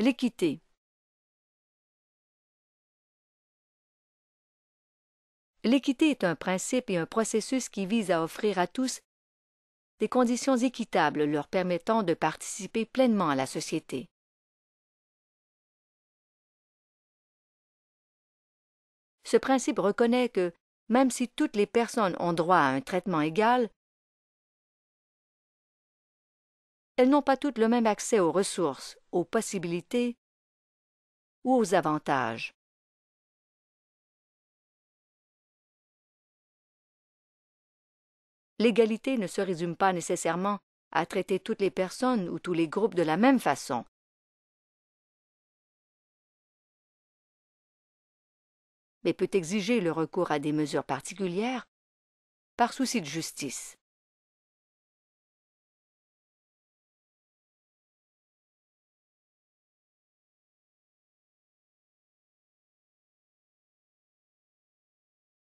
L'équité. L'équité est un principe et un processus qui vise à offrir à tous des conditions équitables leur permettant de participer pleinement à la société. Ce principe reconnaît que, même si toutes les personnes ont droit à un traitement égal, elles n'ont pas toutes le même accès aux ressources, aux possibilités ou aux avantages. L'égalité ne se résume pas nécessairement à traiter toutes les personnes ou tous les groupes de la même façon. mais peut exiger le recours à des mesures particulières par souci de justice.